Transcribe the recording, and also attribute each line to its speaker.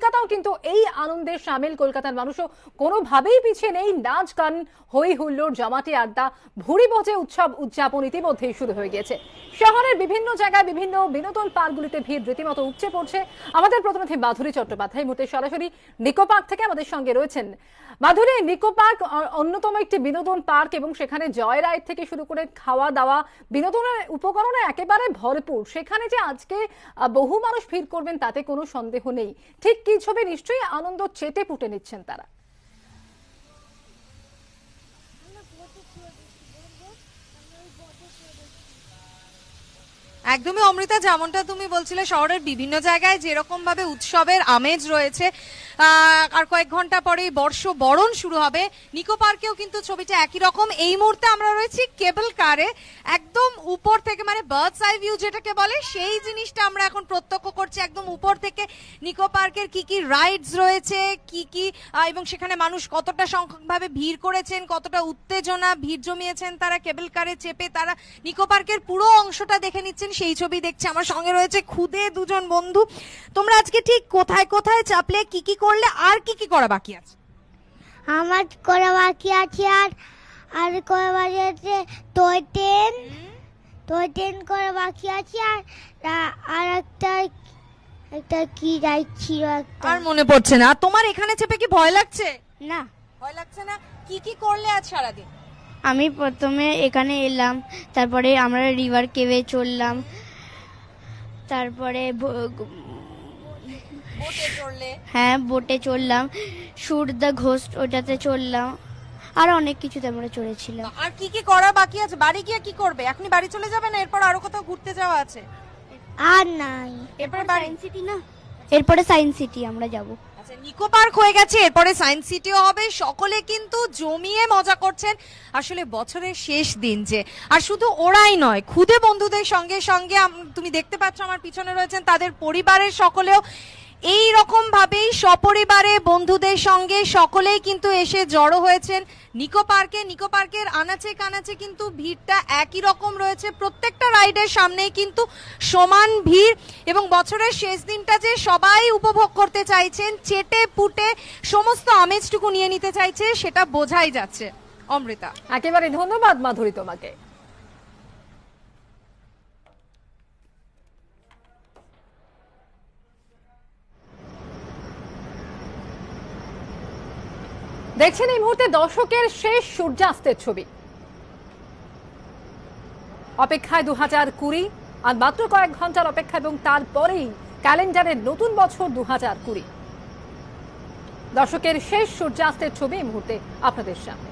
Speaker 1: কলকাতাও কিন্তু এই আনন্দের সামিল কলকাতার মানুষও কোনোভাবেই পিছিয়ে নেই নাচ গান হই হুল্লোর জমাটি আড্ডা ভুড়ি বজে উৎসব উদযাপন ইতিমধ্যেই শুরু হয়ে গিয়েছে শহরের বিভিন্ন জায়গায় বিভিন্ন বিনোদন পার্কগুলিতে ভিড় রীতিমতো উপচে পড়ছে আমাদের প্রতিনিধি মাধুরী চট্টোপাধ্যায় মুহূর্তে সরাসরি নিকো পার্ক থেকে আমাদের সঙ্গে রয়েছেন মাধুরী নিকো পার্ক অন্যতম একটি বিনোদন পার্ক এবং সেখানে জয় রায় থেকে শুরু করে খাওয়া দাওয়া বিনোদনের উপকরণে একেবারে ভরপুর সেখানে যে আজকে বহু মানুষ ভিড় করবেন তাতে কোনো সন্দেহ নেই ঠিক একই ছবি নিশ্চয়ই আনন্দ চেটে পুটে নিচ্ছেন তারা
Speaker 2: একদমই অমৃতা যেমনটা তুমি বলছিলে শহরের বিভিন্ন জায়গায় যেরকম ভাবে উৎসবের আমেজ রয়েছে আর কয়েক ঘন্টা পরেই বর্ষ বরণ শুরু হবে নিকো পার্কেও কিন্তু ছবিটা একই রকম এই মুহূর্তে আমরা রয়েছি কেবল কারে একদম উপর থেকে মানে বার্ডস আই ভিউ যেটাকে বলে সেই জিনিসটা আমরা এখন প্রত্যক্ষ করছি একদম উপর থেকে নিকো পার্কের কি কি রাইডস রয়েছে কি কি এবং সেখানে মানুষ কতটা সংখ্যকভাবে ভিড় করেছেন কতটা উত্তেজনা ভিড় জমিয়েছেন তারা কেবল কারে চেপে তারা নিকো পার্কের পুরো অংশটা দেখে নিচ্ছেন সেই ছবি দেখছে আমার সঙ্গে রয়েছে খুদে দুজন বন্ধু তোমরা আজকে ঠিক কোথায় কোথায় চাপলে কি কি করলে আর কি কি করা বাকি আছে আমার করা বাকি আছে আর আর করা বাকি আছে টয় ট্রেন টয় ট্রেন করা বাকি আছে আর আর একটা একটা কি রাইড ছিল আর মনে পড়ছে না তোমার এখানে চেপে কি ভয় লাগছে না ভয় লাগছে না কি কি করলে আজ সারাদিন আমি প্রথমে এখানে এলাম তারপরে আমরা রিভার কেভে চললাম তারপরে হ্যাঁ বোটে চড়লাম সুরদা ঘোস্ট ওটাতে চললাম আর অনেক কিছুতে আমরা চড়েছিলাম আর কি কি করা বাকি আছে বাড়ি গিয়ে কি করবে এখনই বাড়ি চলে যাবে না এরপর আরো কোথাও ঘুরতে যাওয়া আছে আর নাই এরপর সায়েন্স সিটি না এরপরে সায়েন্স সিটি আমরা যাব আচ্ছা নিকো পার্ক হয়ে গেছে এরপরে সায়েন্স সিটিও হবে সকলে কিন্তু জমিয়ে মজা করছেন আসলে বছরের শেষ দিন যে আর শুধু ওরাই নয় খুদে বন্ধুদের সঙ্গে সঙ্গে তুমি দেখতে পাচ্ছ আমার পিছনে রয়েছেন তাদের পরিবারের সকলেও এই রকম ভাবেই সপরিবারে বন্ধুদের সঙ্গে সকলেই কিন্তু এসে জড়ো হয়েছেন নিকো পার্কে নিকো পার্কের আনাচে কানাচে কিন্তু ভিড়টা একই রকম রয়েছে প্রত্যেকটা রাইডের সামনেই কিন্তু সমান ভিড় এবং বছরের শেষ দিনটা যে সবাই উপভোগ করতে চাইছেন চেটে পুটে সমস্ত আমেজটুকু নিয়ে
Speaker 1: নিতে চাইছে সেটা বোঝাই যাচ্ছে অমৃতা একেবারে ধন্যবাদ মাধুরী তোমাকে দেখছেন এই মুহূর্তে দর্শকের শেষ সূর্যাস্তের ছবি অপেক্ষায় দু হাজার কুড়ি আর মাত্র কয়েক ঘন্টার অপেক্ষা এবং তারপরেই ক্যালেন্ডারের নতুন বছর দু হাজার কুড়ি দর্শকের শেষ সূর্যাস্তের ছবি এই মুহূর্তে আপনাদের সামনে